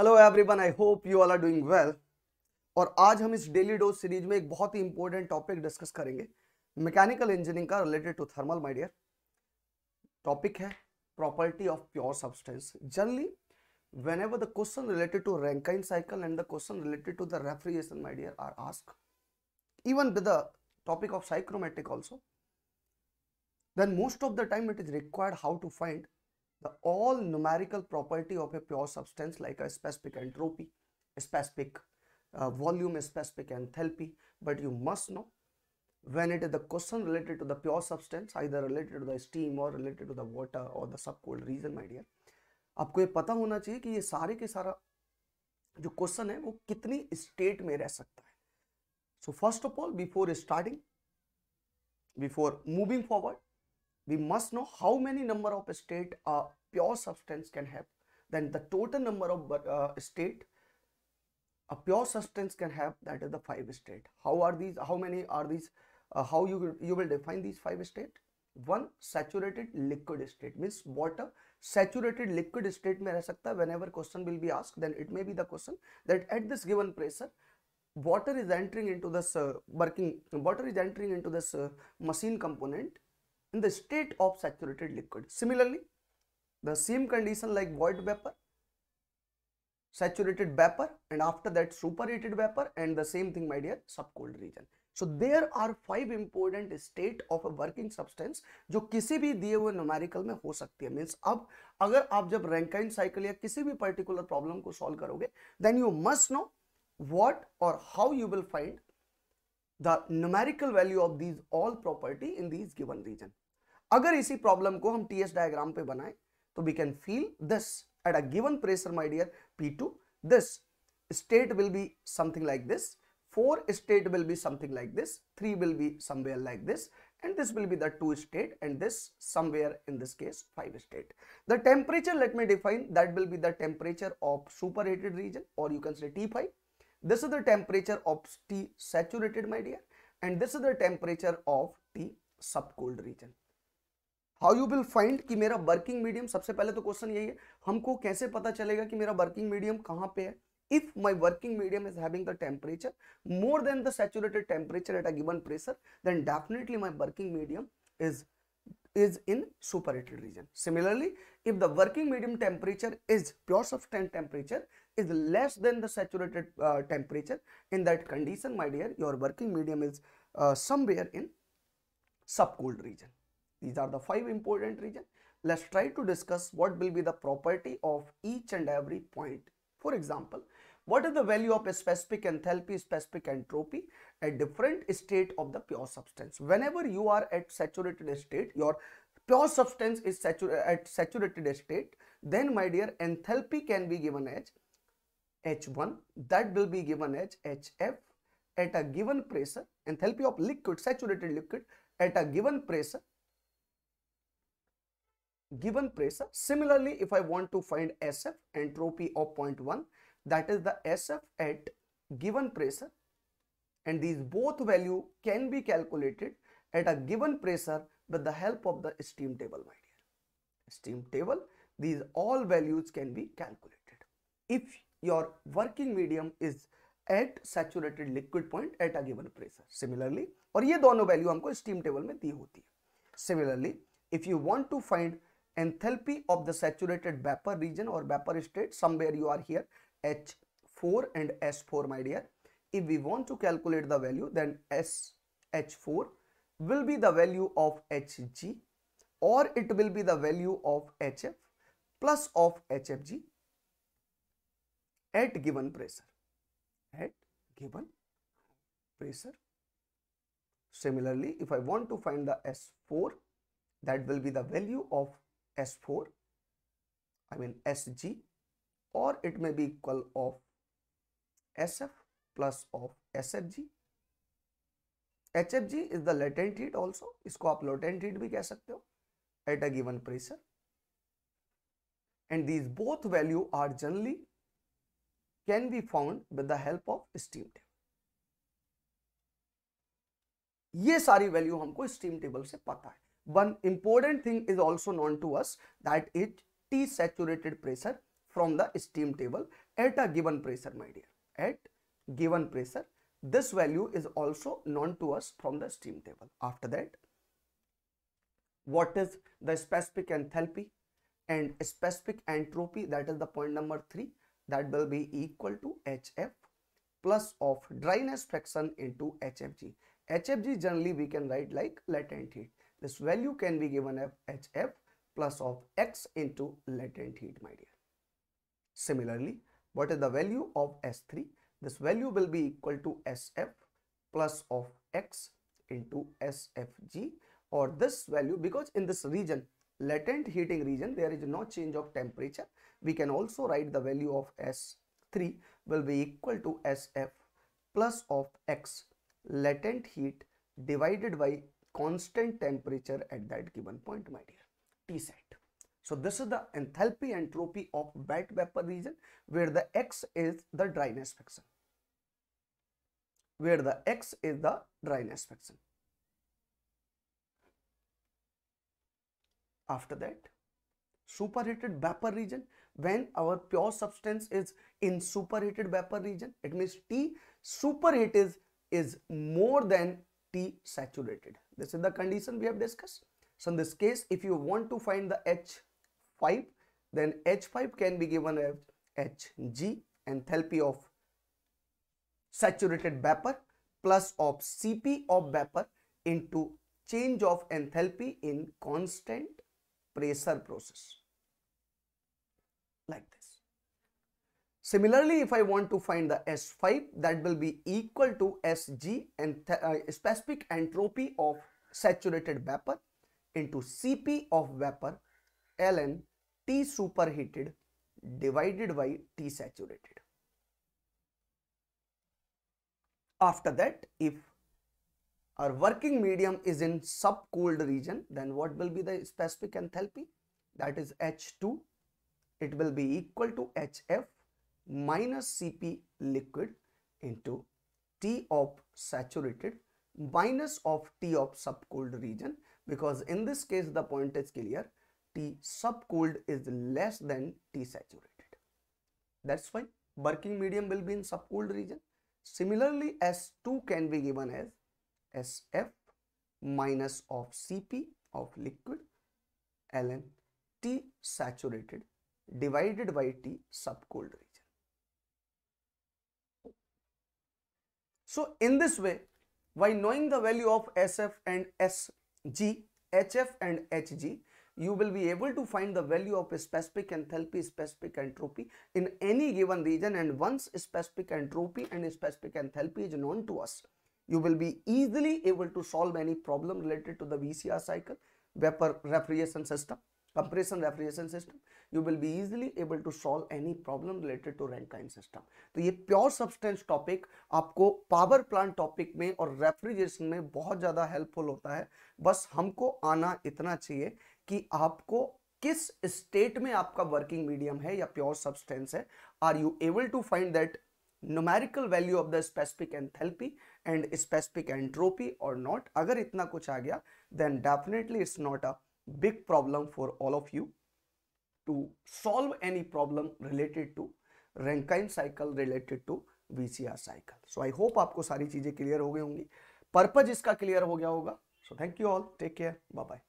Hello everyone I hope you are doing well और आज हम इस डेली डोज सीरीज में एक बहुत ही इंपॉर्टेंट टॉपिक डिस्कस करेंगे मैकेनिकल इंजीनियरिंग का related to thermal my dear topic है property of pure substance generally when the question related to Rankine cycle and the question related to the refrigeration my dear are ask even with topic of psychrometric also then most of the time it is required how to find the all numerical property of a pure substance like a specific entropy, a specific uh, volume, a specific enthalpy, but you must know when it is the question related to the pure substance either related to the steam or related to the water or the subcooled region my dear आपको ये पता होना चाहिए कि ये सारे के सारा जो क्वेश्चन है वो कितनी स्टेट में रह सकता है so first of all before starting before moving forward we must know how many number of state a uh, pure substance can have. Then the total number of uh, state a pure substance can have that is the five state. How are these? How many are these? Uh, how you you will define these five state? One saturated liquid state means water saturated liquid state may reh sakta. Whenever question will be asked, then it may be the question that at this given pressure, water is entering into this uh, working water is entering into this uh, machine component in the state of saturated liquid. Similarly, the same condition like void vapor, saturated vapor and after that superheated vapor and the same thing my dear subcooled region. so there are five important state of a working substance jo kisi bhi diye hue numerical mein ho sakti hai means ab agar aap jab rankine cycle ya kisi bhi particular problem ko solve karoge then you must know what or how you will find The numerical value of these all property in these given region. अगर इसी problem को हम TS diagram diagram पे बनाए तो we can feel this at a given pressure my dear state will be something like this four state will be something like this three will be somewhere like this and this will be the two state and this somewhere in this case five state the temperature let me define that will be the temperature of superheated region or you can say t5 This is the temperature of T saturated, my dear, and this is the temperature of T subcooled region. how you will find ki mera working medium sabse pehle to question yahi hai humko kaise pata chalega ki mera working medium kahan pe hai if my working medium is having the temperature more than the saturated temperature at a given pressure then definitely my working medium is is in superheated region similarly if the working medium temperature is pure substance temperature is less than the saturated uh, temperature in that condition my dear your working medium is uh, somewhere in subcooled region these are the five important region let's try to discuss what will be the property of each and every point for example what is the value of specific enthalpy specific entropy at different state of the pure substance whenever you are at saturated state your pure substance is satur at saturated state then my dear enthalpy can be given as H1 that will be given as HF at a given pressure, enthalpy of liquid, saturated liquid at a given pressure, given pressure. Similarly, if I want to find SF, entropy of 0.1, that is the SF at given pressure and these both value can be calculated at a given pressure with the help of the steam table, my dear. Steam table, these all values can be calculated. If your working medium is at saturated liquid point at a given pressure similarly aur ye dono value humko steam table mein di hoti hai similarly if you want to find enthalpy of the saturated vapor region or vapor state somewhere you are here H4 and S4 my dear if we want to calculate the value then s h4 will be the value of Hg or it will be the value of HF plus of HFg at given pressure. At given pressure. Similarly, if I want to find the S4, that will be the value of S4, I mean Sg, or it may be equal of SF plus of SFG. HFG is the latent heat also, इसको आप latent heat भी कह सकते हो at a given pressure. And these both value are generally can be found with the help of steam table ये सारी value हमको steam table से पता है one important thing is also known to us that is T saturated pressure from the steam table at a given pressure my dear at given pressure this value is also known to us from the steam table after that what is the specific enthalpy and specific entropy that is the point number 3 that will be equal to HF plus of dryness fraction into HFG. HFG generally we can write like latent heat. This value can be given as HF plus of X into latent heat my dear. Similarly, what is the value of S3? This value will be equal to SF plus of X into SFG or this value because in this region latent heating region there is no change of temperature we can also write the value of S3 will be equal to SF plus of X latent heat divided by constant temperature at that given point my dear T set. So this is the enthalpy entropy of wet vapor region where the X is the dryness fraction where the X is the dryness fraction. After that superheated vapor region when our pure substance is in superheated vapor region it means T superheat is is more than T saturated this is the condition we have discussed so in this case if you want to find the H5 then H5 can be given as Hg enthalpy of saturated vapor plus of Cp of vapor into change of enthalpy in constant pressure process like this. Similarly, if I want to find the S5 that will be equal to Sg and uh, specific entropy of saturated vapor into Cp of vapor ln T superheated divided by T saturated. After that, if our working medium is in subcooled region, then what will be the specific enthalpy? That is H2. It will be equal to HF minus Cp liquid into T of saturated minus of T of subcooled region because in this case the point is clear T subcooled is less than T saturated. That's why working medium will be in subcooled region. Similarly, S2 can be given as SF minus of Cp of liquid ln T saturated divided by T subcooled region. So in this way, by knowing the value of SF and SG, HF and HG, you will be able to find the value of specific enthalpy, specific entropy in any given region and once specific entropy and specific enthalpy is known to us, you will be easily able to solve any problem related to the VCR cycle, vapor refrigeration system, compression refrigeration system. You will be easily able to solve any problem related to Rankine system. तो ye pure substance topic aapko power plant topic mein aur refrigeration mein bahut zyada helpful hota hai bas humko aana itna chahiye ki aapko किस state में आपका working medium है या pure substance है are you able to find that numerical value of the specific enthalpy and specific entropy और not अगर इतना कुछ आ गया then definitely it's not a big problem for all of you to solve any problem related to Rankine cycle related to VCR cycle so I hope आपको सारी चीजें clear हो गई होंगी पर्पज इसका क्लियर हो गया होगा so thank you all take care bye bye